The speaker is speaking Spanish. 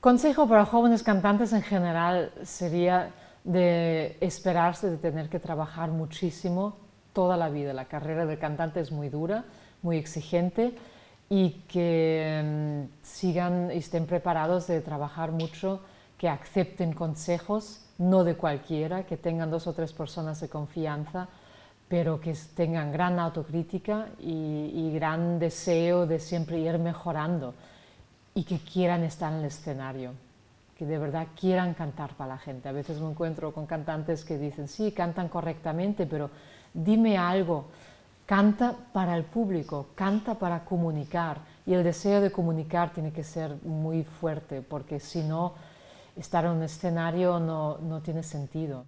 Consejo para jóvenes cantantes en general sería de esperarse de tener que trabajar muchísimo toda la vida. La carrera del cantante es muy dura, muy exigente y que em, sigan y estén preparados de trabajar mucho, que acepten consejos, no de cualquiera, que tengan dos o tres personas de confianza, pero que tengan gran autocrítica y gran deseo de siempre ir mejorando y que quieran estar en el escenario, que de verdad quieran cantar para la gente. A veces me encuentro con cantantes que dicen, sí, cantan correctamente, pero dime algo, canta para el público, canta para comunicar. Y el deseo de comunicar tiene que ser muy fuerte, porque si no, estar en un escenario no, no tiene sentido.